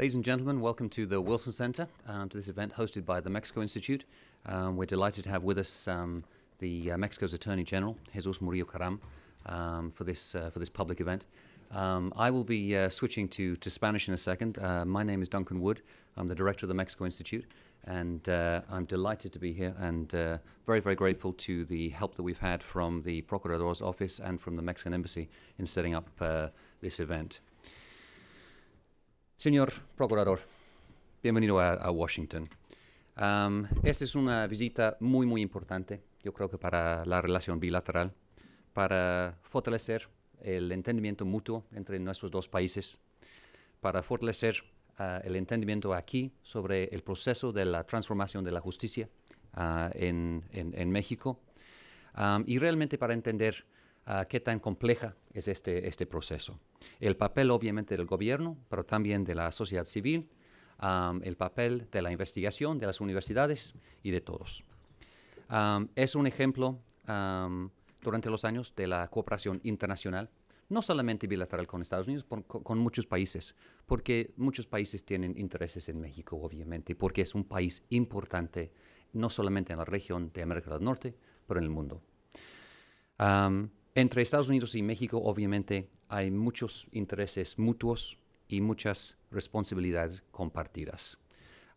Ladies and gentlemen, welcome to the Wilson Center, um, to this event hosted by the Mexico Institute. Um, we're delighted to have with us um, the uh, Mexico's Attorney General, Jesus Murillo Caram, um, for, this, uh, for this public event. Um, I will be uh, switching to, to Spanish in a second. Uh, my name is Duncan Wood. I'm the director of the Mexico Institute, and uh, I'm delighted to be here and uh, very, very grateful to the help that we've had from the Procurador's office and from the Mexican Embassy in setting up this event. Señor Procurador, bienvenido a, Washington. esta es una visita muy, muy importante, yo creo que para la relación bilateral, para fortalecer el entendimiento mutuo entre nuestros dos países, para fortalecer ah, el entendimiento aquí sobre el proceso de la transformación de la justicia ah, en, México y realmente para entender ah, qué tan compleja es este, este proceso. El papel obviamente del gobierno, pero también de la sociedad civil, el papel de la investigación, de las universidades y de todos. es un ejemplo durante los años de la cooperación internacional, no solamente bilateral con Estados Unidos, con muchos países, porque muchos países tienen intereses en México, obviamente, porque es un país importante, no solamente en la región de América del Norte, pero en el mundo. entre Estados Unidos y México, obviamente, hay muchos intereses mutuos y muchas responsabilidades compartidas.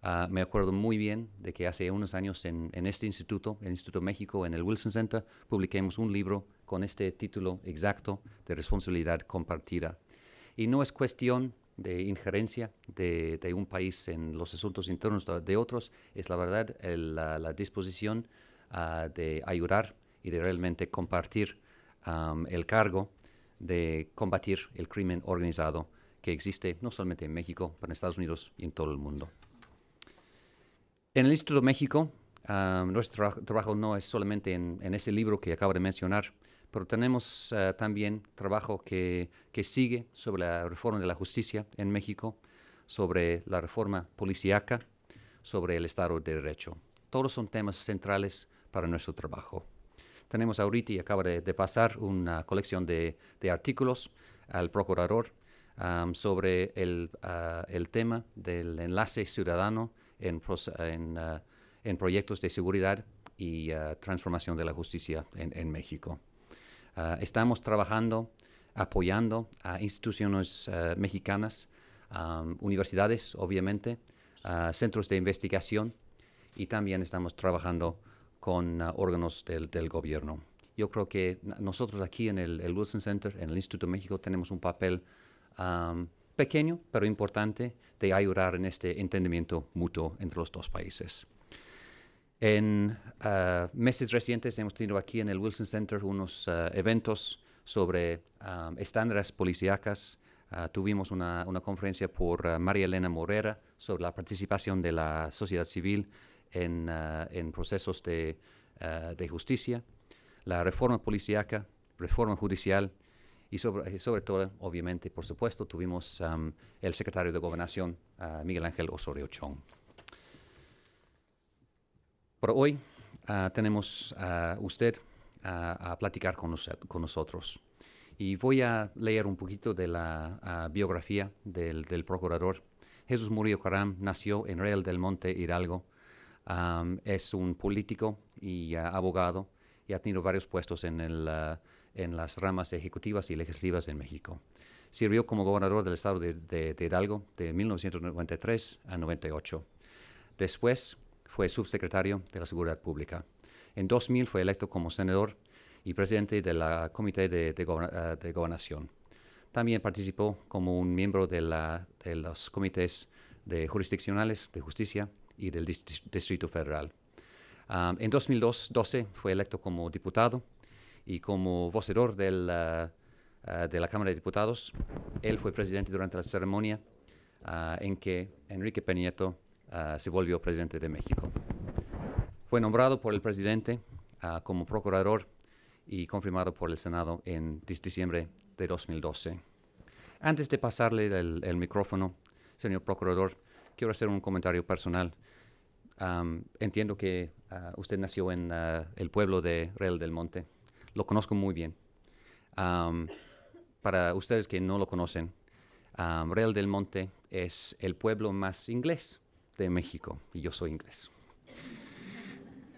Ah, me acuerdo muy bien de que hace unos años en, este instituto, el Instituto México, en el Wilson Center, publiquemos un libro con este título exacto de responsabilidad compartida. Y no es cuestión de injerencia de, un país en los asuntos internos de, otros, es la verdad la, disposición ah, de ayudar y de realmente compartir el cargo de combatir el crimen organizado que existe no solamente en México, pero en Estados Unidos y en todo el mundo. En el Instituto de México, ah, nuestro trabajo no es solamente en, ese libro que acabo de mencionar, pero tenemos ah, también trabajo que sigue sobre la reforma de la justicia en México, sobre la reforma policíaca, sobre el Estado de Derecho. Todos son temas centrales para nuestro trabajo. Tenemos ahorita y acaba de, pasar una colección de, artículos al procurador sobre ah, el, tema del enlace ciudadano en, ah, proyectos de seguridad y ah, transformación de la justicia en, México. estamos trabajando, apoyando a instituciones mexicanas, universidades, obviamente, centros de investigación, y también estamos trabajando con ah, órganos del, gobierno. Yo creo que nosotros aquí en el, Wilson Center, en el Instituto de México, tenemos un papel pequeño, pero importante, de ayudar en este entendimiento mutuo entre los dos países. En ah, meses recientes hemos tenido aquí en el Wilson Center unos ah, eventos sobre estándares policíacas. tuvimos una, una, conferencia por María Elena Morera sobre la participación de la sociedad civil Ah, en, procesos ah, de, justicia, la reforma policíaca, reforma judicial y sobre, sobre todo, obviamente, por supuesto, tuvimos el secretario de Gobernación, ah, Miguel Ángel Osorio Chong. Por hoy tenemos a usted a platicar con, nosotros. Y voy a leer un poquito de la biografía del, del, procurador. Jesús Murillo Caram nació en Real del Monte, Hidalgo, es un político y ah, abogado y ha tenido varios puestos ah, en, las ramas ejecutivas y legislativas en México. Sirvió como gobernador del estado de, Hidalgo de 1993 a 98. Después fue subsecretario de la Seguridad Pública. En 2000 fue electo como senador y presidente del Comité ah, de, Gobernación. También participó como un miembro de, de los comités de jurisdiccionales de justicia y del Distrito Federal. en 2012 fue electo como diputado y como vocedor eh, eh, de la Cámara de Diputados. Él fue presidente durante la ceremonia eh, en que Enrique Peña Nieto se volvió presidente de México. Fue nombrado por el presidente como procurador y confirmado por el Senado en diciembre de 2012. Antes de pasarle el micrófono, señor procurador, quiero hacer un comentario personal. entiendo que ah, usted nació en ah, el pueblo de Real del Monte. Lo conozco muy bien. para ustedes que no lo conocen, Real del Monte es el pueblo más inglés de México y yo soy inglés.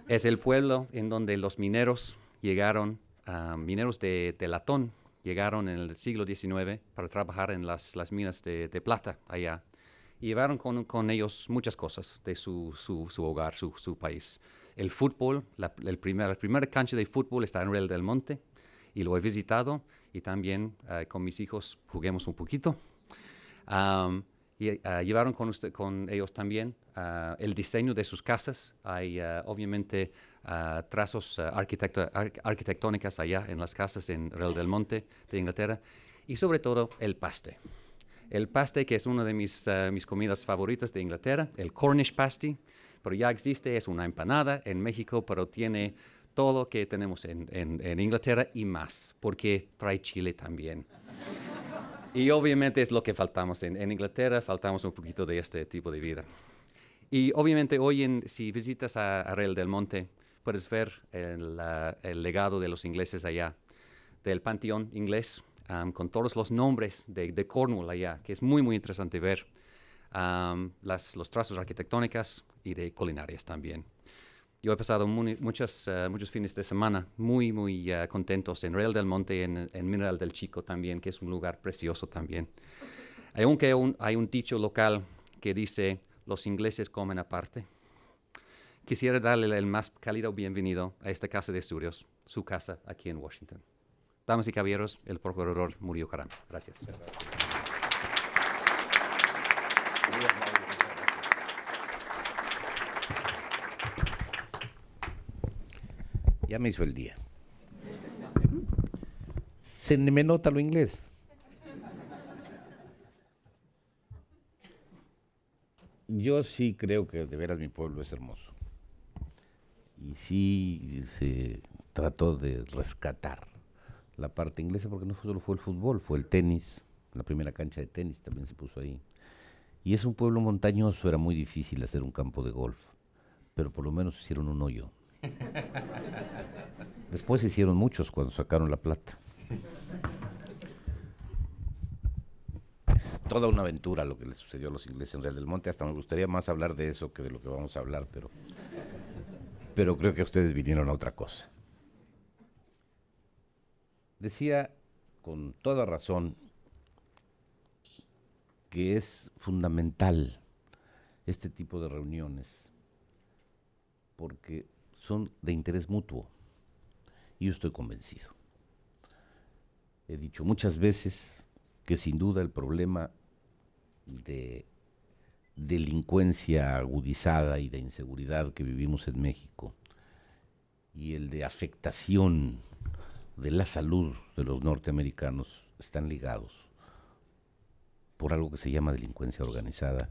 es el pueblo en donde los mineros llegaron, mineros de, latón, llegaron en el siglo XIX para trabajar en las, minas de plata allá y llevaron con, ellos muchas cosas de su, hogar, su, país. El fútbol, la, el primer, primera cancha de fútbol está en Real del Monte y lo he visitado y también eh, con mis hijos juguemos un poquito. y eh, llevaron con, ellos también ah, el diseño de sus casas. Hay eh, obviamente ah, trazos arquitectónicas allá en las casas en Real del Monte de Inglaterra y sobre todo el paste el pasty, que es una de eh, mis, comidas favoritas de Inglaterra, el Cornish pasty, pero ya existe, es una empanada en México, pero tiene todo lo que tenemos en, Inglaterra y más, porque trae chile también. y obviamente es lo que faltamos en, Inglaterra, faltamos un poquito de este tipo de vida. Y obviamente hoy, si visitas a, a Real del Monte, puedes ver el legado de los ingleses allá, del panteón inglés, con todos los nombres de, Cornwall allá, que es muy, muy interesante ver las, los trazos arquitectónicas y de culinarias también. Yo he pasado eh, muchos fines de semana muy, muy eh, contentos en Real del Monte, en, en, Mineral del Chico también, que es un lugar precioso también. Aunque hay un dicho local que dice, los ingleses comen aparte. Quisiera darle el más cálido bienvenido a esta casa de estudios, su casa aquí en Washington. Damas y caballeros, el procurador murió Caram. Gracias. Ya me hizo el día. Se me nota lo inglés. Yo sí creo que de veras mi pueblo es hermoso. Y sí se trató de rescatar la parte inglesa, porque no solo fue el fútbol, fue el tenis, la primera cancha de tenis también se puso ahí. Y es un pueblo montañoso, era muy difícil hacer un campo de golf, pero por lo menos hicieron un hoyo. Después hicieron muchos cuando sacaron la plata. Es toda una aventura lo que le sucedió a los ingleses en Real del Monte. Hasta me gustaría más hablar de eso que de lo que vamos a hablar, pero, pero creo que ustedes vinieron a otra cosa. Decía con toda razón que es fundamental este tipo de reuniones porque son de interés mutuo y yo estoy convencido. He dicho muchas veces que sin duda el problema de delincuencia agudizada y de inseguridad que vivimos en México y el de afectación de la salud de los norteamericanos están ligados por algo que se llama delincuencia organizada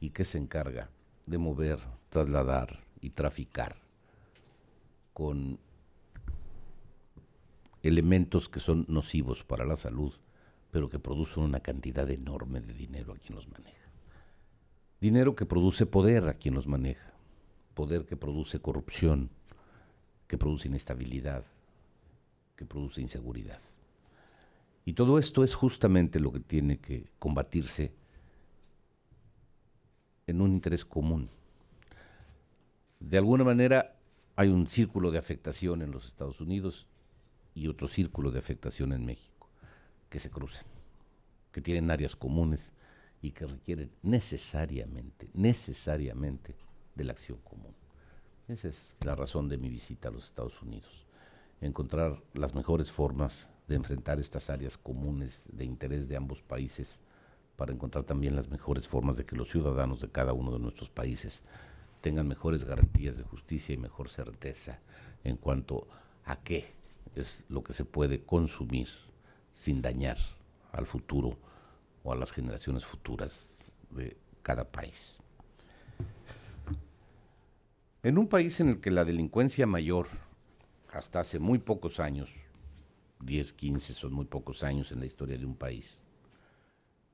y que se encarga de mover, trasladar y traficar con elementos que son nocivos para la salud, pero que producen una cantidad enorme de dinero a quien los maneja. Dinero que produce poder a quien los maneja, poder que produce corrupción, que produce inestabilidad, que produce inseguridad. Y todo esto es justamente lo que tiene que combatirse en un interés común. De alguna manera hay un círculo de afectación en los Estados Unidos y otro círculo de afectación en México, que se cruzan, que tienen áreas comunes y que requieren necesariamente, necesariamente de la acción común. Esa es la razón de mi visita a los Estados Unidos encontrar las mejores formas de enfrentar estas áreas comunes de interés de ambos países, para encontrar también las mejores formas de que los ciudadanos de cada uno de nuestros países tengan mejores garantías de justicia y mejor certeza en cuanto a qué es lo que se puede consumir sin dañar al futuro o a las generaciones futuras de cada país. En un país en el que la delincuencia mayor hasta hace muy pocos años, 10, 15 son muy pocos años en la historia de un país,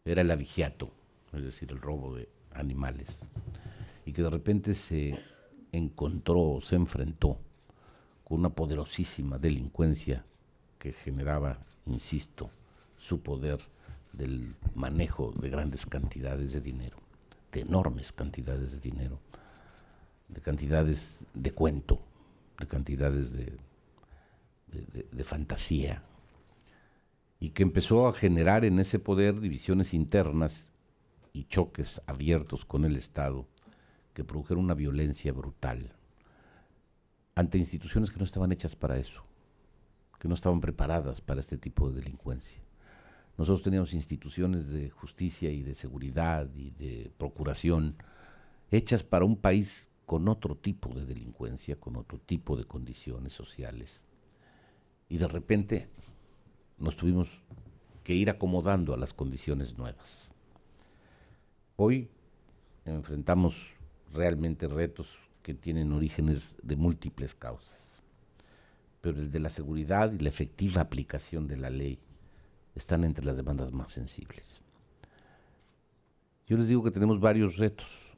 era el avigiato, es decir, el robo de animales, y que de repente se encontró, se enfrentó con una poderosísima delincuencia que generaba, insisto, su poder del manejo de grandes cantidades de dinero, de enormes cantidades de dinero, de cantidades de cuento, de cantidades de de, fantasía y que empezó a generar en ese poder divisiones internas y choques abiertos con el Estado que produjeron una violencia brutal ante instituciones que no estaban hechas para eso, que no estaban preparadas para este tipo de delincuencia. Nosotros teníamos instituciones de justicia y de seguridad y de procuración hechas para un país con otro tipo de delincuencia, con otro tipo de condiciones sociales. Y de repente nos tuvimos que ir acomodando a las condiciones nuevas. Hoy enfrentamos realmente retos que tienen orígenes de múltiples causas, pero el de la seguridad y la efectiva aplicación de la ley están entre las demandas más sensibles. Yo les digo que tenemos varios retos.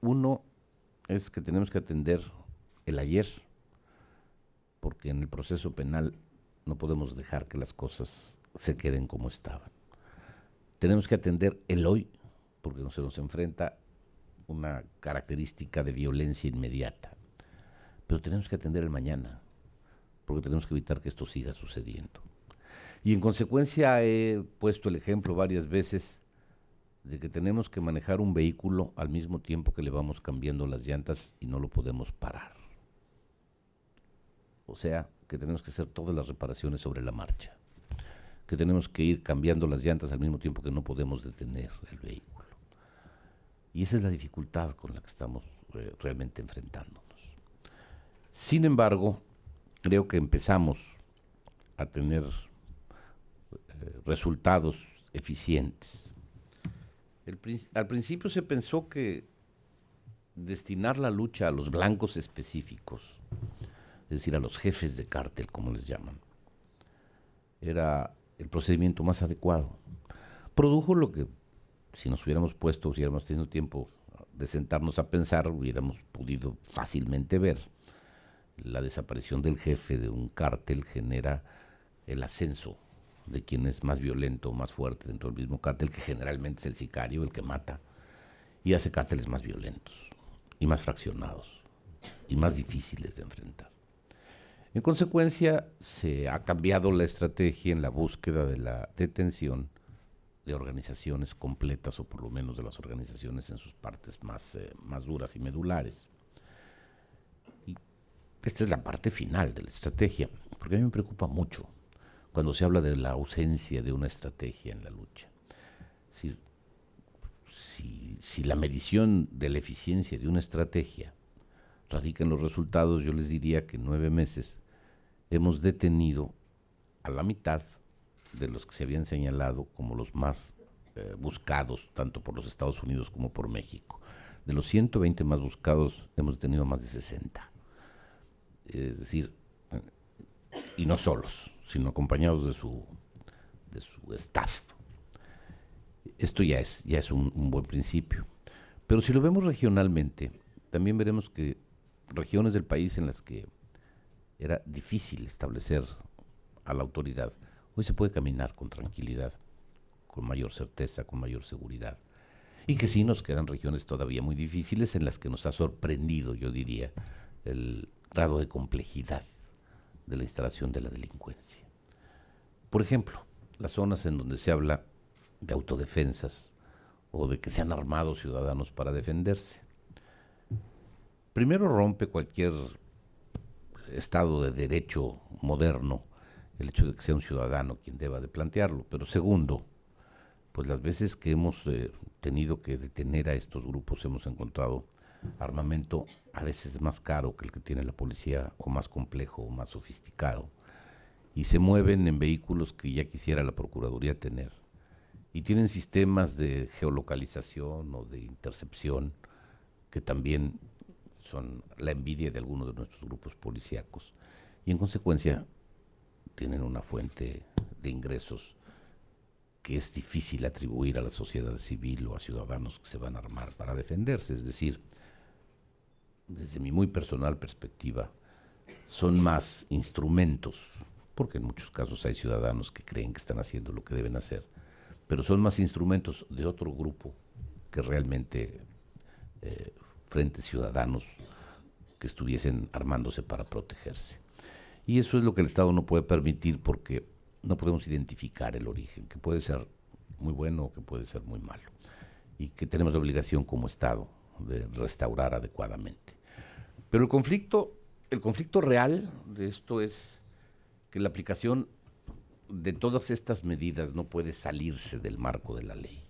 Uno es que tenemos que atender el ayer, porque en el proceso penal no podemos dejar que las cosas se queden como estaban. Tenemos que atender el hoy, porque se nos enfrenta una característica de violencia inmediata. Pero tenemos que atender el mañana, porque tenemos que evitar que esto siga sucediendo. Y en consecuencia he puesto el ejemplo varias veces de que tenemos que manejar un vehículo al mismo tiempo que le vamos cambiando las llantas y no lo podemos parar. O sea, que tenemos que hacer todas las reparaciones sobre la marcha, que tenemos que ir cambiando las llantas al mismo tiempo que no podemos detener el vehículo. Y esa es la dificultad con la que estamos eh, realmente enfrentándonos. Sin embargo, creo que empezamos a tener eh, resultados eficientes. al principio se pensó que destinar la lucha a los blancos específicos es decir, a los jefes de cártel, como les llaman. Era el procedimiento más adecuado. Produjo lo que, si nos hubiéramos puesto, si hubiéramos tenido tiempo de sentarnos a pensar, hubiéramos podido fácilmente ver. La desaparición del jefe de un cártel genera el ascenso de quien es más violento, más fuerte dentro del mismo cártel, que generalmente es el sicario, el que mata, y hace cárteles más violentos y más fraccionados y más difíciles de enfrentar. En consecuencia, se ha cambiado la estrategia en la búsqueda de la detención de organizaciones completas o por lo menos de las organizaciones en sus partes más, eh, más duras y medulares. esta es la parte final de la estrategia, porque a mí me preocupa mucho cuando se habla de la ausencia de una estrategia en la lucha. Si, si la medición de la eficiencia de una estrategia radica en los resultados, yo les diría que nueve meses hemos detenido a la mitad de los que se habían señalado como los más eh, buscados, tanto por los Estados Unidos como por México. De los 120 más buscados, hemos detenido más de 60. Es decir, eh, y no solos, sino acompañados de su, de su staff. Esto ya es, ya es un buen principio. Pero si lo vemos regionalmente, también veremos que regiones del país en las que era difícil establecer a la autoridad. Hoy se puede caminar con tranquilidad, con mayor certeza, con mayor seguridad. Y que sí nos quedan regiones todavía muy difíciles en las que nos ha sorprendido, yo diría, el grado de complejidad de la instalación de la delincuencia. Por ejemplo, las zonas en donde se habla de autodefensas o de que se han armado ciudadanos para defenderse. Primero rompe cualquier Estado de Derecho moderno el hecho de que sea un ciudadano quien deba de plantearlo. Pero segundo, pues las veces que hemos eh, tenido que detener a estos grupos hemos encontrado armamento a veces más caro que el que tiene la policía o más complejo o más sofisticado y se mueven en vehículos que ya quisiera la Procuraduría tener y tienen sistemas de geolocalización o de intercepción que también la envidia de algunos de nuestros grupos policíacos y en consecuencia tienen una fuente de ingresos que es difícil atribuir a la sociedad civil o a ciudadanos que se van a armar para defenderse. Es decir, desde mi muy personal perspectiva, son más instrumentos, porque en muchos casos hay ciudadanos que creen que están haciendo lo que deben hacer, pero son más instrumentos de otro grupo que realmente eh, frentes ciudadanos que estuviesen armándose para protegerse. Y eso es lo que el Estado no puede permitir porque no podemos identificar el origen, que puede ser muy bueno o que puede ser muy malo, y que tenemos la obligación como Estado de restaurar adecuadamente. Pero el conflicto, el conflicto real de esto es que la aplicación de todas estas medidas no puede salirse del marco de la ley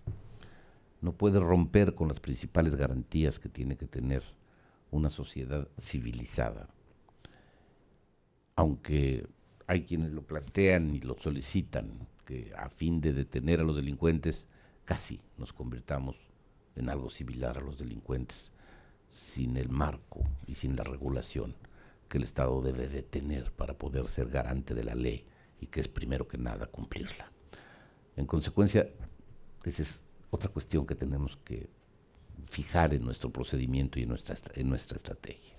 no puede romper con las principales garantías que tiene que tener una sociedad civilizada. Aunque hay quienes lo plantean y lo solicitan, que a fin de detener a los delincuentes casi nos convirtamos en algo similar a los delincuentes, sin el marco y sin la regulación que el Estado debe de tener para poder ser garante de la ley y que es primero que nada cumplirla. En consecuencia, ese es otra cuestión que tenemos que fijar en nuestro procedimiento y en nuestra, en nuestra estrategia.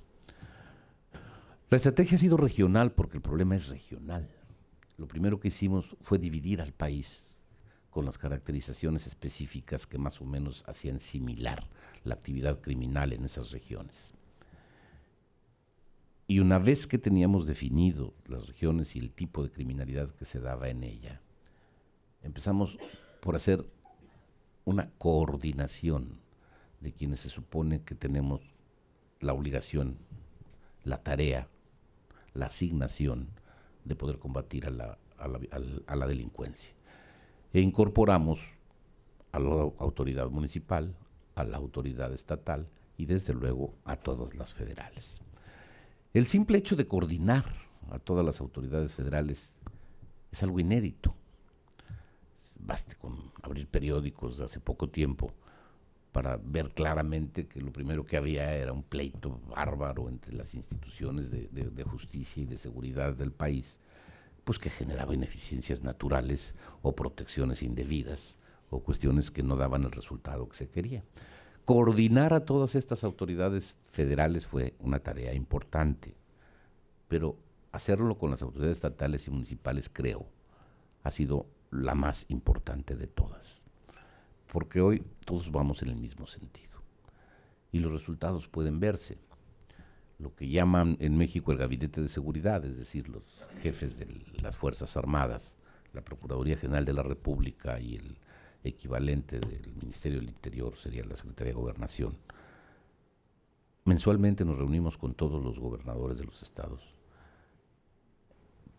La estrategia ha sido regional porque el problema es regional. Lo primero que hicimos fue dividir al país con las caracterizaciones específicas que más o menos hacían similar la actividad criminal en esas regiones. Y una vez que teníamos definido las regiones y el tipo de criminalidad que se daba en ella, empezamos por hacer una coordinación de quienes se supone que tenemos la obligación, la tarea, la asignación de poder combatir a la, a la, a la delincuencia. E incorporamos a la autoridad municipal, a la autoridad estatal y desde luego a todas las federales. El simple hecho de coordinar a todas las autoridades federales es algo inédito Baste con abrir periódicos de hace poco tiempo para ver claramente que lo primero que había era un pleito bárbaro entre las instituciones de, justicia y de seguridad del país, pues que generaba ineficiencias naturales o protecciones indebidas o cuestiones que no daban el resultado que se quería. Coordinar a todas estas autoridades federales fue una tarea importante, pero hacerlo con las autoridades estatales y municipales, creo, ha sido la más importante de todas. Porque hoy todos vamos en el mismo sentido. Y los resultados pueden verse. Lo que llaman en México el Gabinete de Seguridad, es decir, los jefes de las Fuerzas Armadas, la Procuraduría General de la República y el equivalente del Ministerio del Interior sería la Secretaría de Gobernación. Mensualmente nos reunimos con todos los gobernadores de los estados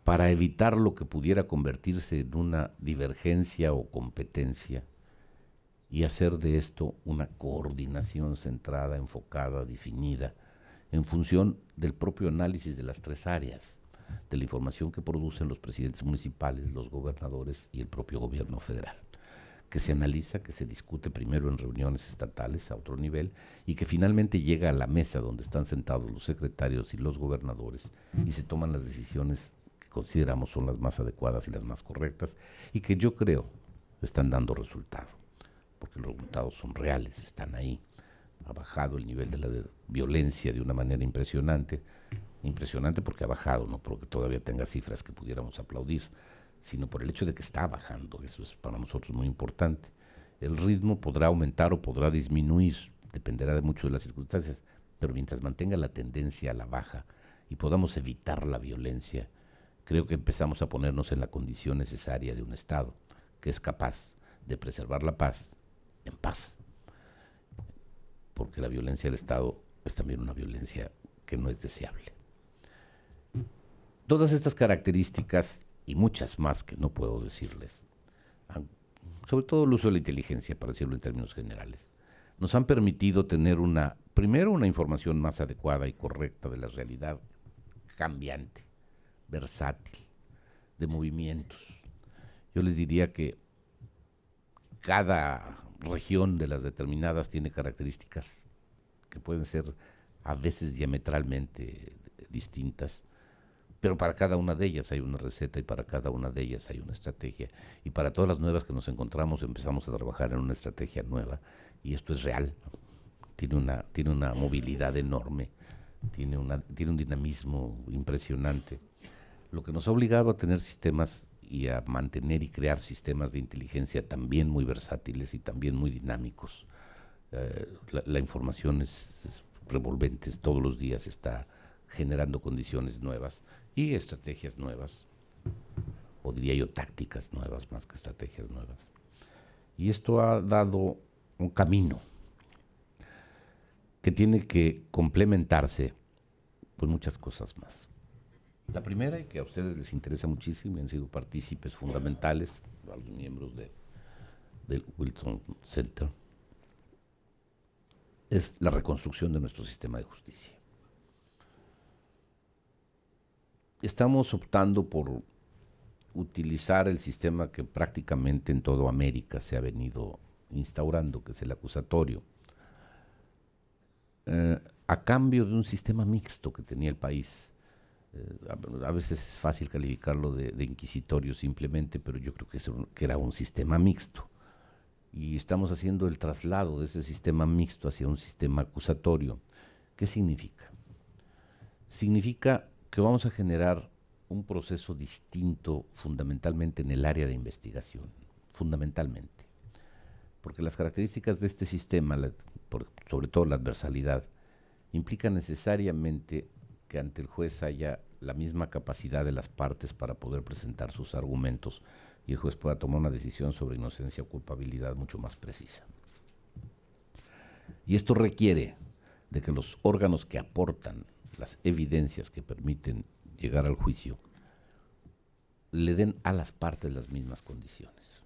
para evitar lo que pudiera convertirse en una divergencia o competencia y hacer de esto una coordinación centrada, enfocada, definida, en función del propio análisis de las tres áreas, de la información que producen los presidentes municipales, los gobernadores y el propio gobierno federal, que se analiza, que se discute primero en reuniones estatales a otro nivel y que finalmente llega a la mesa donde están sentados los secretarios y los gobernadores y se toman las decisiones consideramos son las más adecuadas y las más correctas y que yo creo están dando resultado, porque los resultados son reales, están ahí. Ha bajado el nivel de la violencia de una manera impresionante, impresionante porque ha bajado, no porque todavía tenga cifras que pudiéramos aplaudir, sino por el hecho de que está bajando, eso es para nosotros muy importante. El ritmo podrá aumentar o podrá disminuir, dependerá de mucho de las circunstancias, pero mientras mantenga la tendencia a la baja y podamos evitar la violencia, creo que empezamos a ponernos en la condición necesaria de un Estado que es capaz de preservar la paz en paz. Porque la violencia del Estado es también una violencia que no es deseable. Todas estas características y muchas más que no puedo decirles, sobre todo el uso de la inteligencia, para decirlo en términos generales, nos han permitido tener una, primero, una información más adecuada y correcta de la realidad cambiante versátil de movimientos. Yo les diría que cada región de las determinadas tiene características que pueden ser a veces diametralmente distintas, pero para cada una de ellas hay una receta y para cada una de ellas hay una estrategia. Y para todas las nuevas que nos encontramos empezamos a trabajar en una estrategia nueva y esto es real. Tiene una, tiene una movilidad enorme, tiene, una, tiene un dinamismo impresionante lo que nos ha obligado a tener sistemas y a mantener y crear sistemas de inteligencia también muy versátiles y también muy dinámicos. Eh, la, información es, es revolvente, todos los días está generando condiciones nuevas y estrategias nuevas, o diría yo tácticas nuevas más que estrategias nuevas. Y esto ha dado un camino que tiene que complementarse con muchas cosas más. La primera, y que a ustedes les interesa muchísimo, y han sido partícipes fundamentales, a los miembros del Wilson Center, es la reconstrucción de nuestro sistema de justicia. Estamos optando por utilizar el sistema que prácticamente en toda América se ha venido instaurando, que es el acusatorio, eh, a cambio de un sistema mixto que tenía el país eh, a veces es fácil calificarlo de, inquisitorio simplemente, pero yo creo que, era un sistema mixto. Y estamos haciendo el traslado de ese sistema mixto hacia un sistema acusatorio. ¿Qué significa? Significa que vamos a generar un proceso distinto fundamentalmente en el área de investigación, fundamentalmente. Porque las características de este sistema, sobre todo la adversalidad, implica necesariamente que ante el juez haya la misma capacidad de las partes para poder presentar sus argumentos y el juez pueda tomar una decisión sobre inocencia o culpabilidad mucho más precisa. Y esto requiere de que los órganos que aportan las evidencias que permiten llegar al juicio le den a las partes las mismas condiciones.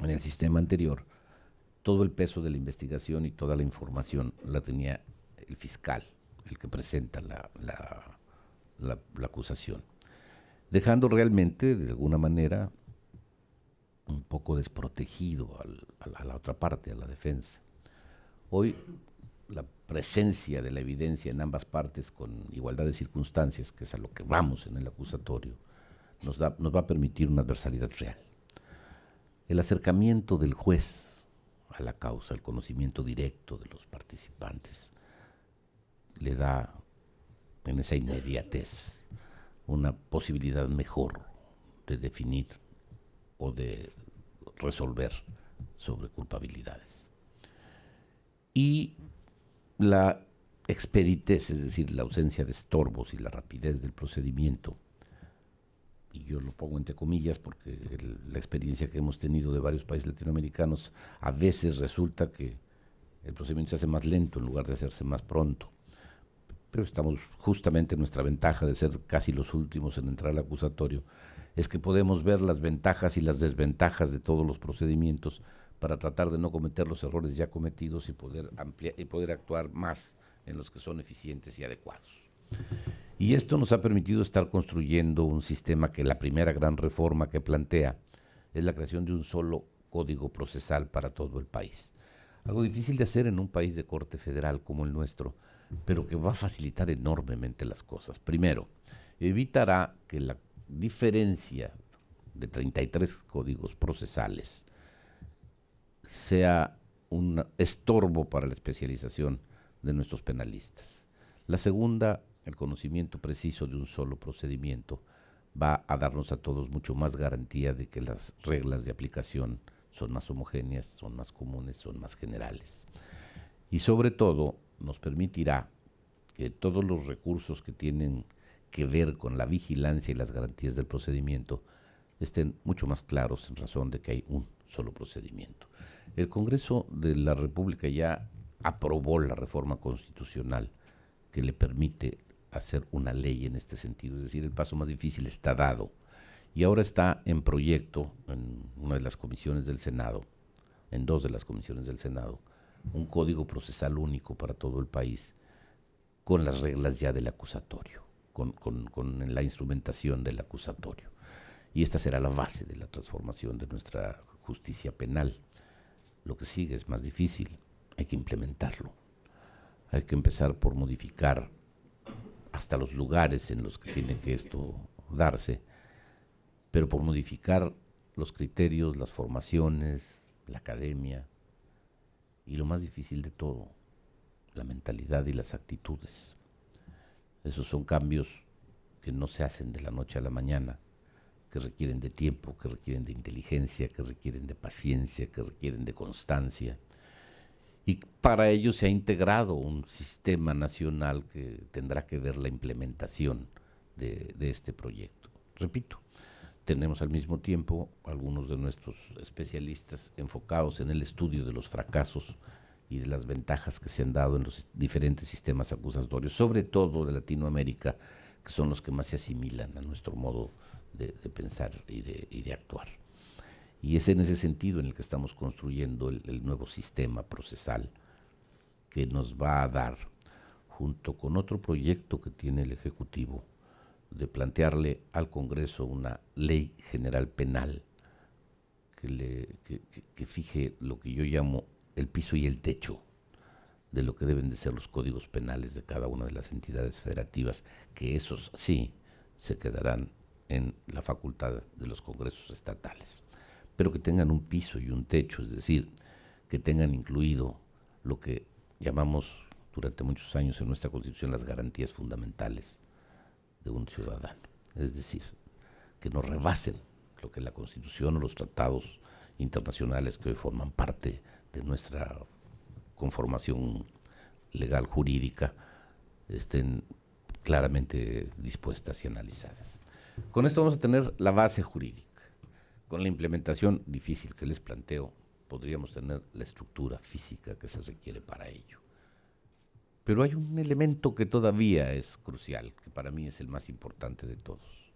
En el sistema anterior, todo el peso de la investigación y toda la información la tenía el fiscal el que presenta la, acusación, dejando realmente, de alguna manera, un poco desprotegido a, la, otra parte, a la defensa. Hoy la presencia de la evidencia en ambas partes con igualdad de circunstancias, que es a lo que vamos en el acusatorio, nos, da, nos va a permitir una adversalidad real. El acercamiento del juez a la causa, el conocimiento directo de los participantes, le da en esa inmediatez una posibilidad mejor de definir o de resolver sobre culpabilidades. Y la expeditez, es decir, la ausencia de estorbos y la rapidez del procedimiento, y yo lo pongo entre comillas porque la experiencia que hemos tenido de varios países latinoamericanos, a veces resulta que el procedimiento se hace más lento en lugar de hacerse más pronto pero estamos justamente en nuestra ventaja de ser casi los últimos en entrar al acusatorio, es que podemos ver las ventajas y las desventajas de todos los procedimientos para tratar de no cometer los errores ya cometidos y poder ampliar y poder actuar más en los que son eficientes y adecuados. Y esto nos ha permitido estar construyendo un sistema que la primera gran reforma que plantea es la creación de un solo código procesal para todo el país. Algo difícil de hacer en un país de corte federal como el nuestro, pero que va a facilitar enormemente las cosas. Primero, evitará que la diferencia de 33 códigos procesales sea un estorbo para la especialización de nuestros penalistas. La segunda, el conocimiento preciso de un solo procedimiento va a darnos a todos mucho más garantía de que las reglas de aplicación son más homogéneas, son más comunes, son más generales. Y sobre todo, nos permitirá que todos los recursos que tienen que ver con la vigilancia y las garantías del procedimiento estén mucho más claros en razón de que hay un solo procedimiento. El Congreso de la República ya aprobó la reforma constitucional que le permite hacer una ley en este sentido, es decir, el paso más difícil está dado y ahora está en proyecto en una de las comisiones del Senado, en dos de las comisiones del Senado, un código procesal único para todo el país, con las reglas ya del acusatorio, con, la instrumentación del acusatorio. Y esta será la base de la transformación de nuestra justicia penal. Lo que sigue es más difícil, hay que implementarlo. Hay que empezar por modificar hasta los lugares en los que tiene que esto darse, pero por modificar los criterios, las formaciones, la academia, y lo más difícil de todo, la mentalidad y las actitudes. Esos son cambios que no se hacen de la noche a la mañana, que requieren de tiempo, que requieren de inteligencia, que requieren de paciencia, que requieren de constancia. Y para ello se ha integrado un sistema nacional que tendrá que ver la implementación de, de este proyecto. Repito, tenemos al mismo tiempo algunos de nuestros especialistas enfocados en el estudio de los fracasos y de las ventajas que se han dado en los diferentes sistemas acusatorios, sobre todo de Latinoamérica, que son los que más se asimilan a nuestro modo de, pensar y de, actuar. Y es en ese sentido en el que estamos construyendo el nuevo sistema procesal que nos va a dar, junto con otro proyecto que tiene el Ejecutivo, de plantearle al Congreso una ley general penal que, le, que, fije lo que yo llamo el piso y el techo de lo que deben de ser los códigos penales de cada una de las entidades federativas, que esos sí se quedarán en la facultad de los congresos estatales, pero que tengan un piso y un techo, es decir, que tengan incluido lo que llamamos durante muchos años en nuestra constitución las garantías fundamentales de un ciudadano. Es decir, que no rebasen lo que la Constitución o los tratados internacionales que hoy forman parte de nuestra conformación legal jurídica estén claramente dispuestas y analizadas. Con esto vamos a tener la base jurídica. Con la implementación difícil que les planteo, podríamos tener la estructura física que se requiere para ello. Pero hay un elemento que todavía es crucial, que para mí es el más importante de todos.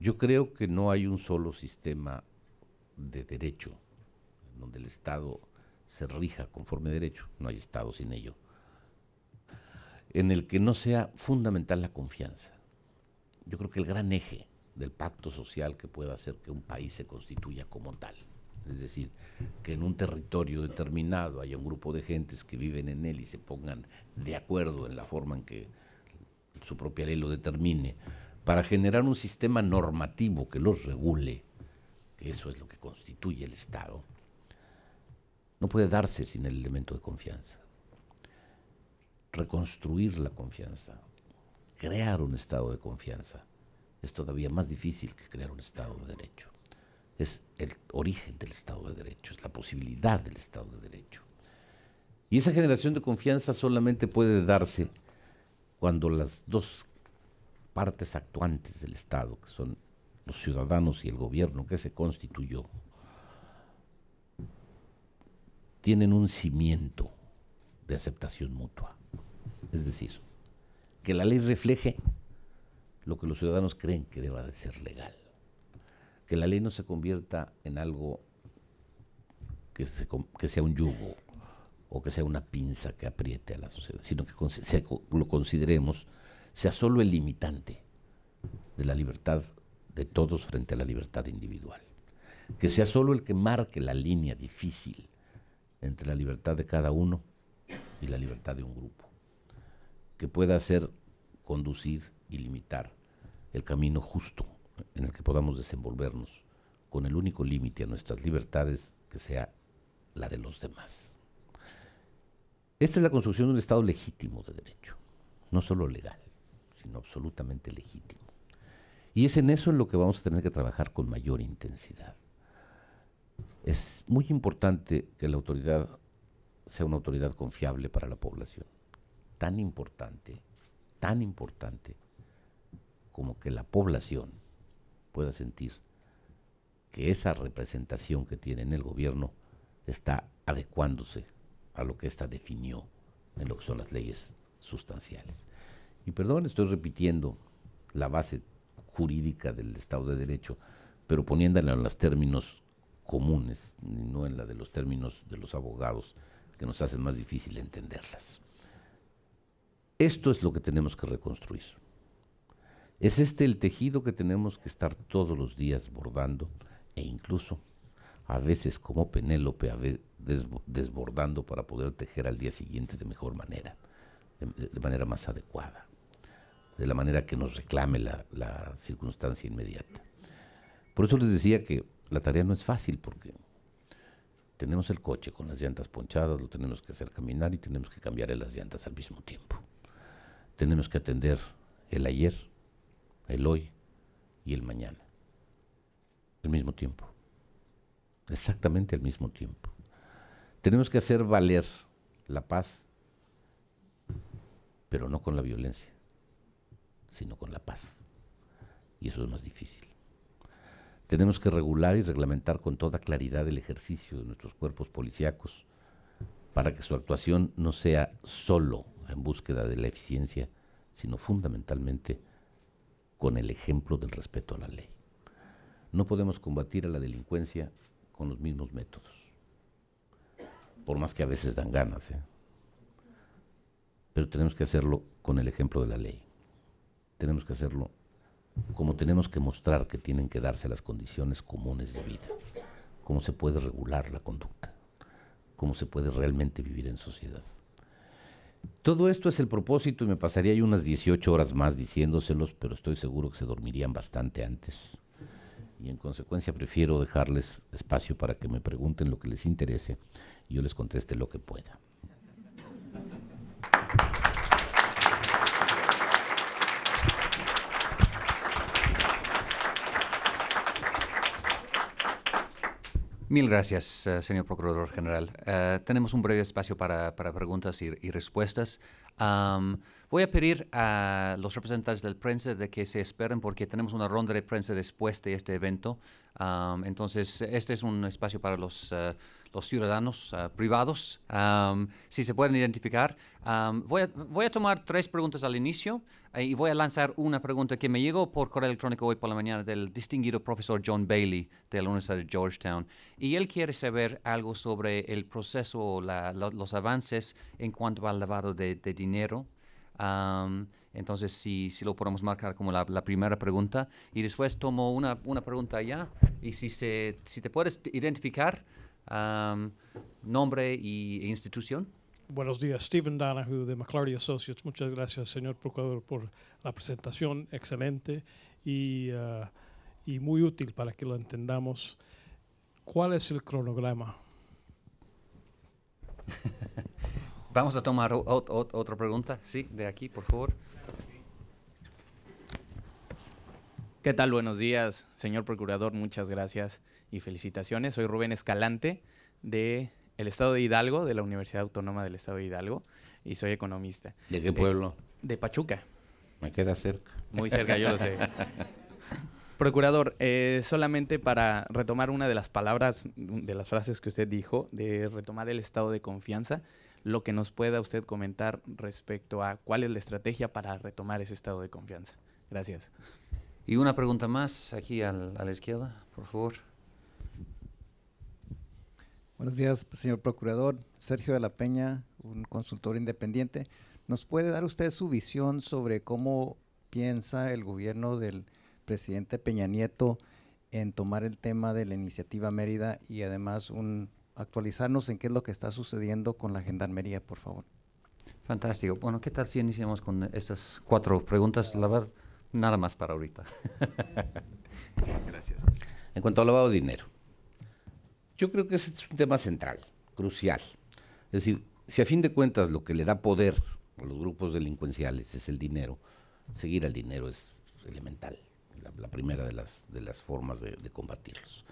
Yo creo que no hay un solo sistema de derecho en donde el Estado se rija conforme derecho. No hay Estado sin ello. En el que no sea fundamental la confianza. Yo creo que el gran eje del pacto social que pueda hacer que un país se constituya como tal es decir, que en un territorio determinado haya un grupo de gentes que viven en él y se pongan de acuerdo en la forma en que su propia ley lo determine, para generar un sistema normativo que los regule, que eso es lo que constituye el Estado, no puede darse sin el elemento de confianza. Reconstruir la confianza, crear un Estado de confianza, es todavía más difícil que crear un Estado de Derecho es el origen del Estado de Derecho, es la posibilidad del Estado de Derecho. Y esa generación de confianza solamente puede darse cuando las dos partes actuantes del Estado, que son los ciudadanos y el gobierno que se constituyó, tienen un cimiento de aceptación mutua. Es decir, que la ley refleje lo que los ciudadanos creen que deba de ser legal que la ley no se convierta en algo que, sea un yugo o que sea una pinza que apriete a la sociedad, sino que lo consideremos sea solo el limitante de la libertad de todos frente a la libertad individual, que sea solo el que marque la línea difícil entre la libertad de cada uno y la libertad de un grupo, que pueda hacer conducir y limitar el camino justo en el que podamos desenvolvernos, con el único límite a nuestras libertades que sea la de los demás. Esta es la construcción de un Estado legítimo de derecho, no solo legal, sino absolutamente legítimo. Y es en eso en lo que vamos a tener que trabajar con mayor intensidad. Es muy importante que la autoridad sea una autoridad confiable para la población. Tan importante, tan importante como que la población pueda sentir que esa representación que tiene en el gobierno está adecuándose a lo que ésta definió en lo que son las leyes sustanciales. Y perdón, estoy repitiendo la base jurídica del Estado de Derecho, pero poniéndola en los términos comunes, no en la de los términos de los abogados, que nos hacen más difícil entenderlas. Esto es lo que tenemos que reconstruir. Es este el tejido que tenemos que estar todos los días bordando e incluso a veces como Penélope desbordando para poder tejer al día siguiente de mejor manera, de, manera más adecuada, de la manera que nos reclame la, circunstancia inmediata. Por eso les decía que la tarea no es fácil porque tenemos el coche con las llantas ponchadas, lo tenemos que hacer caminar y tenemos que cambiar las llantas al mismo tiempo. Tenemos que atender el ayer, el hoy y el mañana, al mismo tiempo, exactamente al mismo tiempo. Tenemos que hacer valer la paz, pero no con la violencia, sino con la paz. Y eso es más difícil. Tenemos que regular y reglamentar con toda claridad el ejercicio de nuestros cuerpos policíacos para que su actuación no sea solo en búsqueda de la eficiencia, sino fundamentalmente con el ejemplo del respeto a la ley. No podemos combatir a la delincuencia con los mismos métodos, por más que a veces dan ganas, ¿eh? pero tenemos que hacerlo con el ejemplo de la ley. Tenemos que hacerlo como tenemos que mostrar que tienen que darse las condiciones comunes de vida, cómo se puede regular la conducta, cómo se puede realmente vivir en sociedad. Todo esto es el propósito y me pasaría yo unas 18 horas más diciéndoselos, pero estoy seguro que se dormirían bastante antes. Y en consecuencia prefiero dejarles espacio para que me pregunten lo que les interese y yo les conteste lo que pueda. Mil gracias, eh, señor Procurador General. Eh, tenemos un breve espacio para, preguntas y, respuestas. voy a pedir a los representantes del prensa de que se esperen porque tenemos una ronda de prensa después de este evento. entonces, este es un espacio para los... Eh, los ciudadanos eh, privados, si se pueden identificar. voy, a, tomar tres preguntas al inicio eh, y voy a lanzar una pregunta que me llegó por correo electrónico hoy por la mañana del distinguido profesor John Bailey de la Universidad de Georgetown. Y él quiere saber algo sobre el proceso o los avances en cuanto al lavado de, dinero entonces, si, si, lo podemos marcar como la, la, primera pregunta. Y después tomo una, una pregunta allá. Y si, se, si te puedes identificar nombre y, e institución. Buenos días, Stephen Donahue de McClarty Associates. Muchas gracias, señor Procurador, por la presentación excelente y, ah, muy útil para que lo entendamos. ¿Cuál es el cronograma? Vamos a tomar otra pregunta, sí, de aquí, por favor. ¿Qué tal? Buenos días, señor Procurador. Muchas gracias y felicitaciones. Soy Rubén Escalante de el Estado de Hidalgo, de la Universidad Autónoma del Estado de Hidalgo, y soy economista. ¿De qué pueblo? Eh, de Pachuca. Me queda cerca. Muy cerca, yo lo sé. Procurador, eh, solamente para retomar una de las palabras, de las frases que usted dijo, de retomar el estado de confianza, lo que nos pueda usted comentar respecto a cuál es la estrategia para retomar ese estado de confianza. Gracias. Y una pregunta más aquí a la izquierda, por favor. Buenos días, señor Procurador. Sergio de la Peña, un consultor independiente. ¿Nos puede dar usted su visión sobre cómo piensa el gobierno del presidente Peña Nieto en tomar el tema de la iniciativa Mérida y además un, actualizarnos en qué es lo que está sucediendo con la Gendarmería, por favor? Fantástico. Bueno, ¿qué tal si iniciamos con estas cuatro preguntas? la verdad, nada más para ahorita. Gracias. En cuanto al lavado de dinero, yo creo que ese es un tema central, crucial. Es decir, si a fin de cuentas lo que le da poder a los grupos delincuenciales es el dinero, seguir al dinero es elemental, la, primera de las, formas de, combatirlos.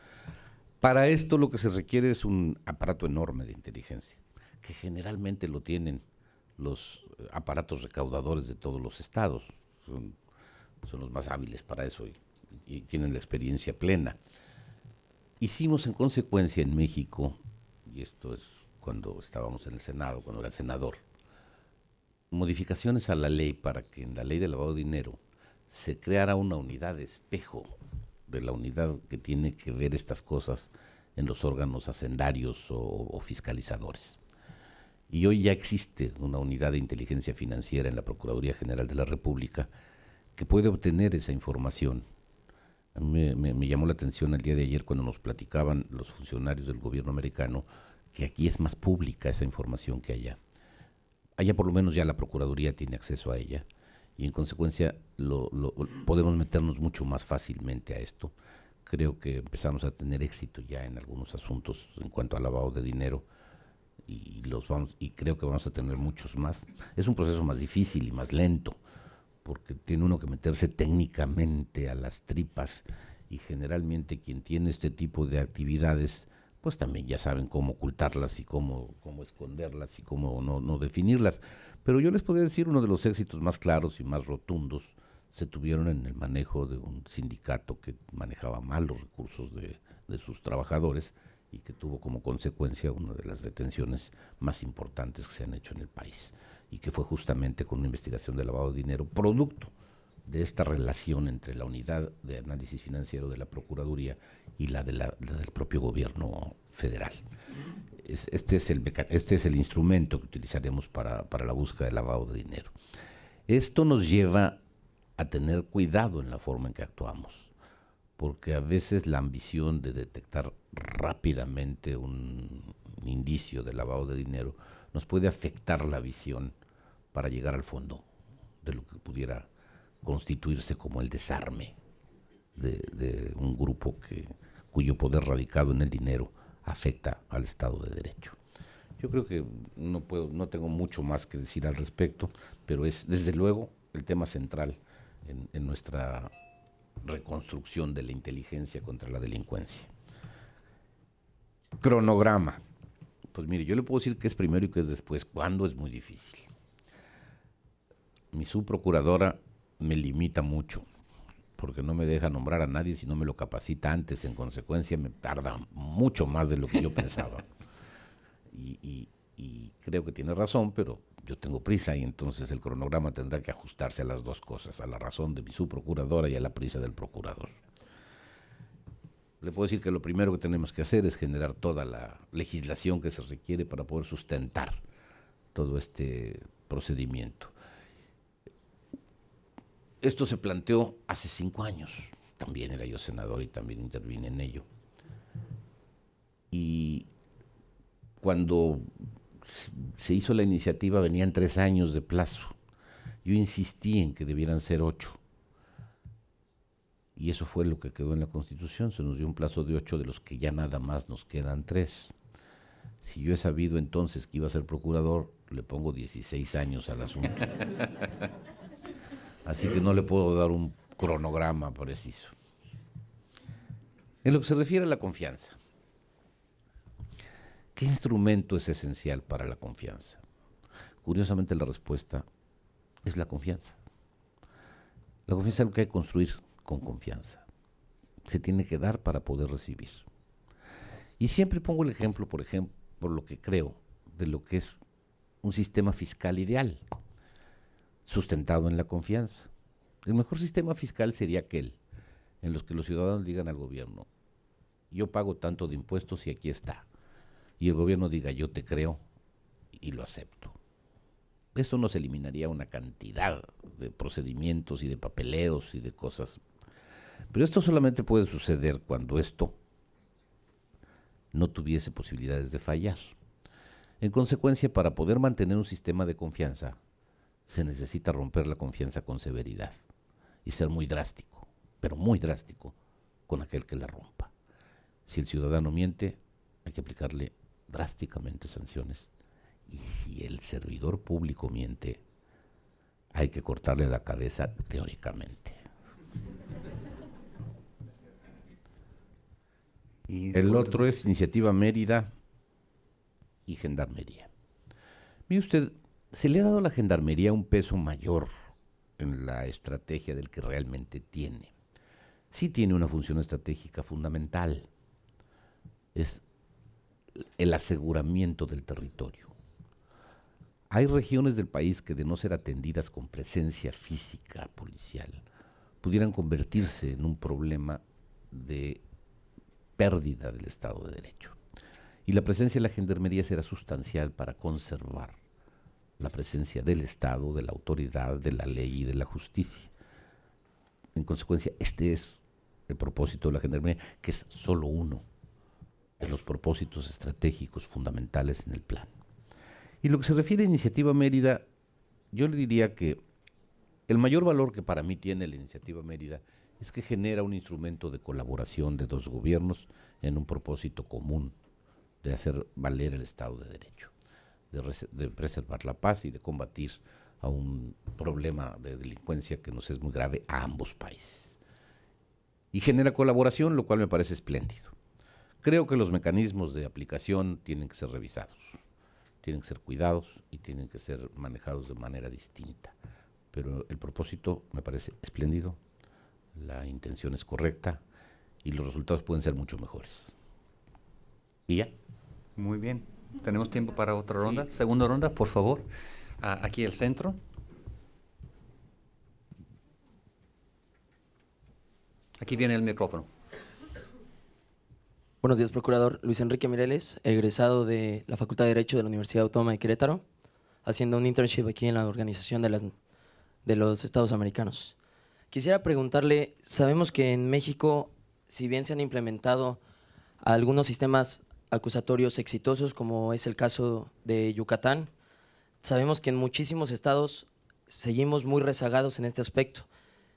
Para esto lo que se requiere es un aparato enorme de inteligencia, que generalmente lo tienen los eh, aparatos recaudadores de todos los estados. Son, los más hábiles para eso y tienen la experiencia plena. Hicimos en consecuencia en México, y esto es cuando estábamos en el Senado, cuando era senador, modificaciones a la ley para que en la ley de lavado de dinero se creara una unidad de espejo de la unidad que tiene que ver estas cosas en los órganos hacendarios o, o fiscalizadores. Y hoy ya existe una unidad de inteligencia financiera en la Procuraduría General de la República que puede obtener esa información a me, llamó la atención el día de ayer cuando nos platicaban los funcionarios del gobierno americano que aquí es más pública esa información que allá. Allá por lo menos ya la Procuraduría tiene acceso a ella y en consecuencia podemos meternos mucho más fácilmente a esto. Creo que empezamos a tener éxito ya en algunos asuntos en cuanto al lavado de dinero y los vamos y creo que vamos a tener muchos más. Es un proceso más difícil y más lento, porque tiene uno que meterse técnicamente a las tripas y generalmente quien tiene este tipo de actividades pues también ya saben cómo ocultarlas y cómo, esconderlas y cómo no, definirlas. Pero yo les podría decir uno de los éxitos más claros y más rotundos se tuvieron en el manejo de un sindicato que manejaba mal los recursos de, sus trabajadores y que tuvo como consecuencia una de las detenciones más importantes que se han hecho en el país y que fue justamente con una investigación de lavado de dinero, producto de esta relación entre la unidad de análisis financiero de la Procuraduría y la, del propio gobierno federal. este, es el este es el instrumento que utilizaremos para, la búsqueda de lavado de dinero. Esto nos lleva a tener cuidado en la forma en que actuamos, porque a veces la ambición de detectar rápidamente un indicio de lavado de dinero nos puede afectar la visión para llegar al fondo de lo que pudiera constituirse como el desarme de, un grupo que, cuyo poder radicado en el dinero afecta al Estado de Derecho. Yo creo que no puedo, no tengo mucho más que decir al respecto, pero es desde luego el tema central en nuestra reconstrucción de la inteligencia contra la delincuencia. Cronograma. Pues mire, yo le puedo decir que es primero y que es después. ¿Cuándo es muy difícil? Mi subprocuradora me limita mucho, porque no me deja nombrar a nadie si no me lo capacita antes. En consecuencia, me tarda mucho más de lo que yo pensaba. Y, y creo que tiene razón, pero yo tengo prisa y entonces el cronograma tendrá que ajustarse a las dos cosas, a la razón de mi subprocuradora y a la prisa del procurador le puedo decir que lo primero que tenemos que hacer es generar toda la legislación que se requiere para poder sustentar todo este procedimiento. Esto se planteó hace cinco años. También era yo senador y también intervine en ello. Y cuando se hizo la iniciativa venían tres años de plazo. Yo insistí en que debieran ser ocho y eso fue lo que quedó en la Constitución. Se nos dio un plazo de ocho, de los que ya nada más nos quedan tres. Si yo he sabido entonces que iba a ser procurador, le pongo 16 años al asunto. Así que no le puedo dar un cronograma preciso. En lo que se refiere a la confianza, ¿qué instrumento es esencial para la confianza? Curiosamente la respuesta es la confianza. La confianza es lo que hay que construir con confianza. Se tiene que dar para poder recibir. Y siempre pongo el ejemplo, por ejemplo, por lo que creo, de lo que es un sistema fiscal ideal, sustentado en la confianza. El mejor sistema fiscal sería aquel en los que los ciudadanos digan al gobierno, yo pago tanto de impuestos y aquí está. Y el gobierno diga, yo te creo y lo acepto. Esto nos eliminaría una cantidad de procedimientos y de papeleos y de cosas pero esto solamente puede suceder cuando esto no tuviese posibilidades de fallar. En consecuencia, para poder mantener un sistema de confianza, se necesita romper la confianza con severidad y ser muy drástico, pero muy drástico con aquel que la rompa. Si el ciudadano miente, hay que aplicarle drásticamente sanciones. Y si el servidor público miente, hay que cortarle la cabeza teóricamente. el otro es Iniciativa Mérida y Gendarmería. Mire usted, se le ha dado a la Gendarmería un peso mayor en la estrategia del que realmente tiene. Sí tiene una función estratégica fundamental. Es el aseguramiento del territorio. Hay regiones del país que de no ser atendidas con presencia física policial pudieran convertirse en un problema de pérdida del Estado de Derecho. Y la presencia de la gendarmería será sustancial para conservar la presencia del Estado, de la autoridad, de la ley y de la justicia. En consecuencia, este es el propósito de la gendarmería, que es solo uno de los propósitos estratégicos fundamentales en el plan. Y lo que se refiere a Iniciativa Mérida, yo le diría que el mayor valor que para mí tiene la Iniciativa Mérida es que genera un instrumento de colaboración de dos gobiernos en un propósito común de hacer valer el Estado de Derecho, de, preservar la paz y de combatir a un problema de delincuencia que nos es muy grave a ambos países. Y genera colaboración, lo cual me parece espléndido. Creo que los mecanismos de aplicación tienen que ser revisados, tienen que ser cuidados y tienen que ser manejados de manera distinta. Pero el propósito me parece espléndido, la intención es correcta y los resultados pueden ser mucho mejores. ¿Y ya? Muy bien. Tenemos tiempo para otra ronda. Segunda ronda, por favor. aquí el centro. Aquí viene el micrófono. Buenos días, Procurador. Luis Enrique Mireles, egresado de la Facultad de Derecho de la Universidad Autónoma de Querétaro, haciendo un internship aquí en la Organización de, de los Estados Americanos. Quisiera preguntarle, sabemos que en México, si bien se han implementado algunos sistemas acusatorios exitosos, como es el caso de Yucatán, sabemos que en muchísimos estados seguimos muy rezagados en este aspecto.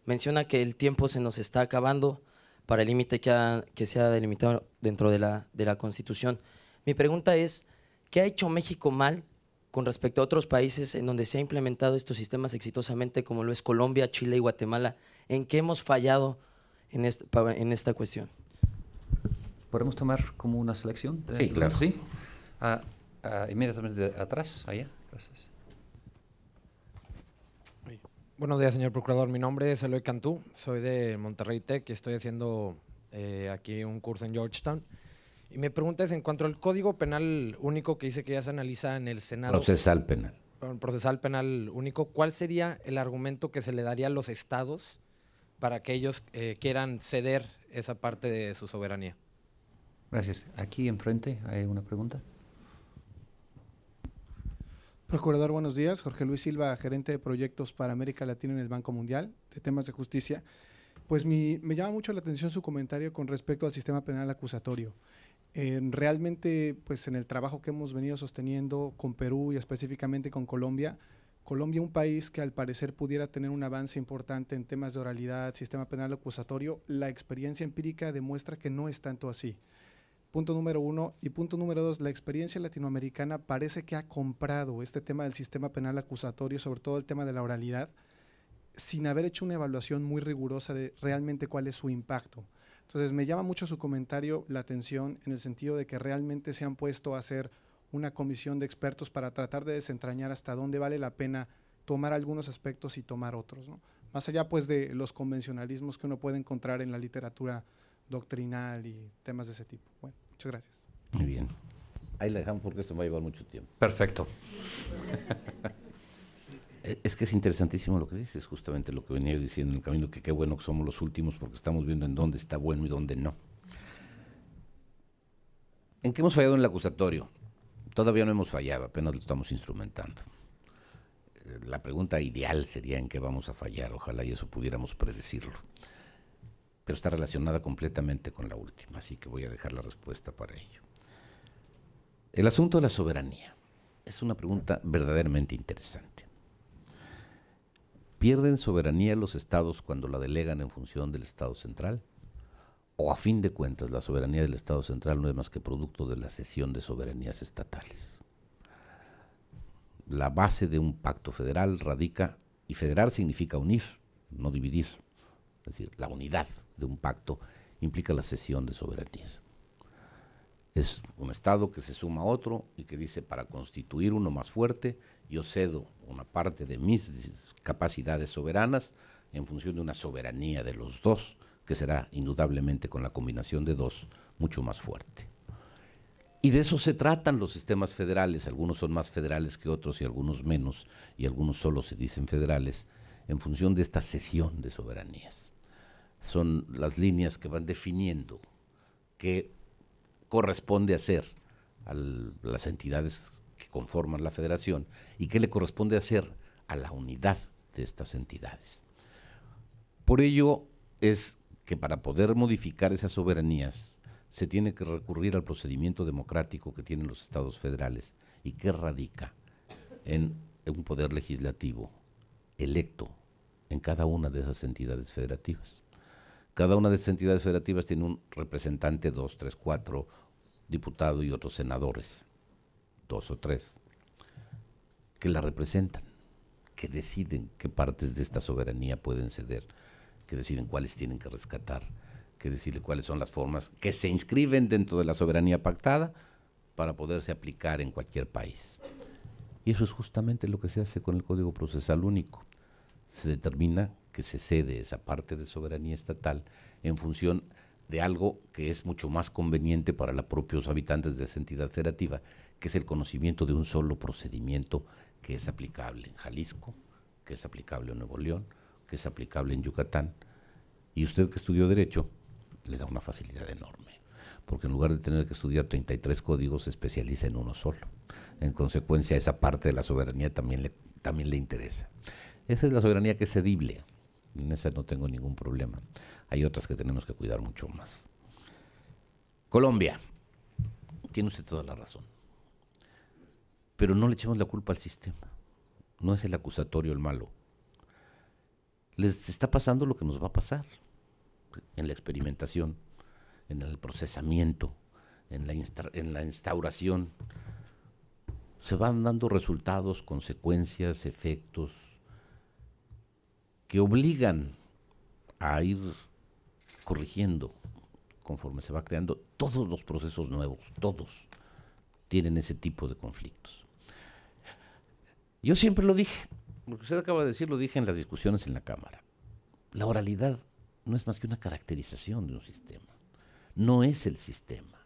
Menciona que el tiempo se nos está acabando para el límite que, se ha delimitado dentro de la, de la Constitución. Mi pregunta es, ¿qué ha hecho México mal con respecto a otros países en donde se ha implementado estos sistemas exitosamente, como lo es Colombia, Chile y Guatemala? ¿En qué hemos fallado en, esta cuestión? ¿Podemos tomar como una selección? sí, claro. Sí. Ah, ah, inmediatamente atrás, allá. Gracias. Buenos días, señor procurador. Mi nombre es Eloy Cantú, soy de Monterrey Tech y estoy haciendo eh, aquí un curso en Georgetown. Y me pregunta en cuanto al Código Penal Único que dice que ya se analiza en el Senado. Procesal Penal. Procesal Penal Único, ¿cuál sería el argumento que se le daría a los estados para que ellos eh, quieran ceder esa parte de su soberanía? Gracias. Aquí enfrente hay una pregunta. Procurador, buenos días. Jorge Luis Silva, gerente de proyectos para América Latina en el Banco Mundial de temas de justicia. Pues me llama mucho la atención su comentario con respecto al sistema penal acusatorio realmente, pues en el trabajo que hemos venido sosteniendo con Perú y específicamente con Colombia, Colombia un país que al parecer pudiera tener un avance importante en temas de oralidad, sistema penal acusatorio, la experiencia empírica demuestra que no es tanto así. Punto número uno. Y punto número dos, la experiencia latinoamericana parece que ha comprado este tema del sistema penal acusatorio, sobre todo el tema de la oralidad, sin haber hecho una evaluación muy rigurosa de realmente cuál es su impacto. Entonces me llama mucho su comentario la atención en el sentido de que realmente se han puesto a hacer una comisión de expertos para tratar de desentrañar hasta dónde vale la pena tomar algunos aspectos y tomar otros. Más allá pues de los convencionalismos que uno puede encontrar en la literatura doctrinal y temas de ese tipo. Bueno, muchas gracias. Muy bien. Ahí la dejamos porque esto va a llevar mucho tiempo. Perfecto. E, es que es interesantísimo lo que dices, justamente lo que venía diciendo en el camino, que qué bueno que somos los últimos porque estamos viendo en dónde está bueno y dónde no. ¿En qué hemos fallado en el acusatorio? Todavía no hemos fallado, apenas lo estamos instrumentando. Eh, la pregunta ideal sería en qué vamos a fallar, ojalá y eso pudiéramos predecirlo. Pero está relacionada completamente con la última, así que voy a dejar la respuesta para ello. El asunto de la soberanía es una pregunta verdaderamente interesante. ¿Pierden soberanía los estados cuando la delegan en función del Estado central? ¿O a fin de cuentas la soberanía del Estado central no es más que producto de la cesión de soberanías estatales? La base de un pacto federal radica, y federal significa unir, no dividir. Es decir, la unidad de un pacto implica la cesión de soberanías. Es un Estado que se suma a otro y que dice para constituir uno más fuerte yo cedo una parte de mis capacidades soberanas en función de una soberanía de los dos, que será indudablemente con la combinación de dos mucho más fuerte. Y de eso se tratan los sistemas federales, algunos son más federales que otros y algunos menos, y algunos solo se dicen federales, en función de esta cesión de soberanías. Son las líneas que van definiendo qué corresponde hacer a las entidades que conforman la federación y qué le corresponde hacer a la unidad de estas entidades. Por ello es que para poder modificar esas soberanías se tiene que recurrir al procedimiento democrático que tienen los estados federales y que radica en un poder legislativo electo en cada una de esas entidades federativas. Cada una de esas entidades federativas tiene un representante, dos, tres, cuatro diputados y otros senadores dos o tres, que la representan, que deciden qué partes de esta soberanía pueden ceder, que deciden cuáles tienen que rescatar, que deciden cuáles son las formas que se inscriben dentro de la soberanía pactada para poderse aplicar en cualquier país. Y eso es justamente lo que se hace con el Código Procesal Único. Se determina que se cede esa parte de soberanía estatal en función de algo que es mucho más conveniente para los propios habitantes de esa entidad federativa, que es el conocimiento de un solo procedimiento que es aplicable en Jalisco, que es aplicable en Nuevo León, que es aplicable en Yucatán. Y usted que estudió Derecho le da una facilidad enorme, porque en lugar de tener que estudiar 33 códigos, se especializa en uno solo. En consecuencia, esa parte de la soberanía también le, también le interesa. Esa es la soberanía que es cedible. En esa no tengo ningún problema. Hay otras que tenemos que cuidar mucho más. Colombia. Tiene usted toda la razón. Pero no le echemos la culpa al sistema. No es el acusatorio el malo. Les está pasando lo que nos va a pasar en la experimentación, en el procesamiento, en la, en la instauración. Se van dando resultados, consecuencias, efectos que obligan a ir corrigiendo conforme se va creando todos los procesos nuevos, todos tienen ese tipo de conflictos. Yo siempre lo dije, lo que usted acaba de decir lo dije en las discusiones en la Cámara. La oralidad no es más que una caracterización de un sistema, no es el sistema.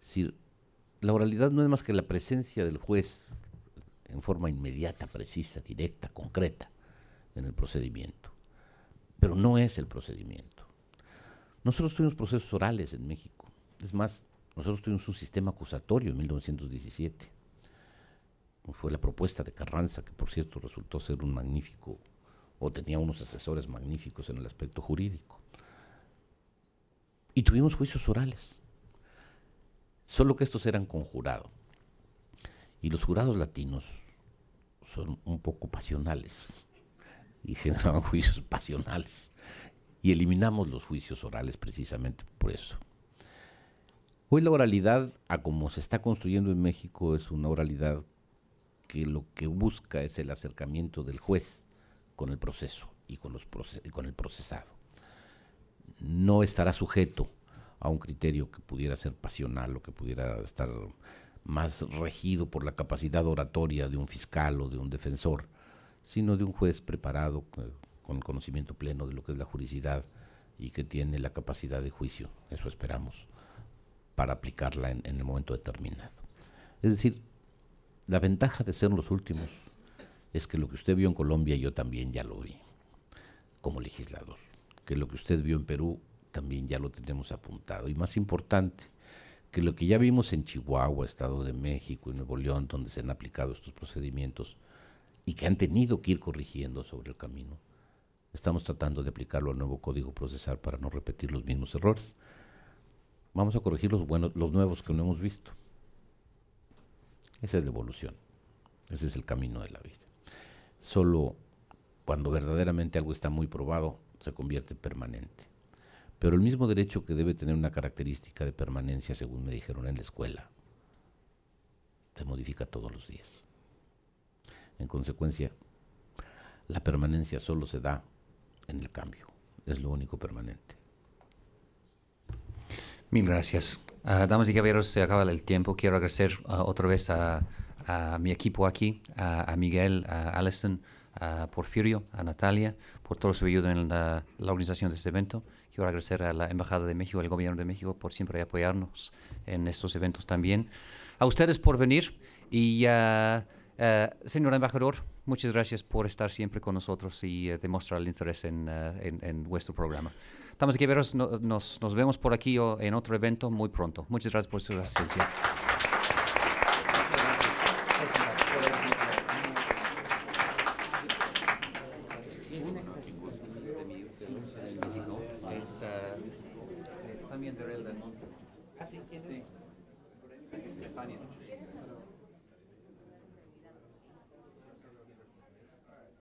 Si la oralidad no es más que la presencia del juez en forma inmediata, precisa, directa, concreta en el procedimiento, pero no es el procedimiento. Nosotros tuvimos procesos orales en México, es más, nosotros tuvimos un sistema acusatorio en 1917 fue la propuesta de Carranza, que por cierto resultó ser un magnífico, o tenía unos asesores magníficos en el aspecto jurídico. Y tuvimos juicios orales, solo que estos eran con jurado. Y los jurados latinos son un poco pasionales y generaban juicios pasionales. Y eliminamos los juicios orales precisamente por eso. Hoy la oralidad, a como se está construyendo en México, es una oralidad que lo que busca es el acercamiento del juez con el proceso y con, los con el procesado. No estará sujeto a un criterio que pudiera ser pasional o que pudiera estar más regido por la capacidad oratoria de un fiscal o de un defensor, sino de un juez preparado eh, con conocimiento pleno de lo que es la jurisdicción y que tiene la capacidad de juicio, eso esperamos, para aplicarla en, en el momento determinado. Es decir, la ventaja de ser los últimos es que lo que usted vio en Colombia yo también ya lo vi como legislador, que lo que usted vio en Perú también ya lo tenemos apuntado. Y más importante, que lo que ya vimos en Chihuahua, Estado de México y Nuevo León, donde se han aplicado estos procedimientos y que han tenido que ir corrigiendo sobre el camino, estamos tratando de aplicarlo al nuevo Código Procesal para no repetir los mismos errores. Vamos a corregir los, buenos, los nuevos que no hemos visto. Esa es la evolución. Ese es el camino de la vida. Solo cuando verdaderamente algo está muy probado, se convierte en permanente. Pero el mismo derecho que debe tener una característica de permanencia, según me dijeron en la escuela, se modifica todos los días. En consecuencia, la permanencia solo se da en el cambio. Es lo único permanente. Mil gracias. Ah, damas y caballeros, se acaba el tiempo. Quiero agradecer ah, otra vez a, mi equipo aquí, a, Miguel, a Alison, a Porfirio, a Natalia, por todo su ayuda en la, organización de este evento. Quiero agradecer a la Embajada de México, al Gobierno de México, por siempre apoyarnos en estos eventos también. A ustedes por venir y, uh, señor embajador, muchas gracias por estar siempre con nosotros y eh, demostrar el interés en, eh, en vuestro programa. Estamos aquí, nos, nos, vemos por aquí o en otro evento muy pronto. Muchas gracias por su asistencia.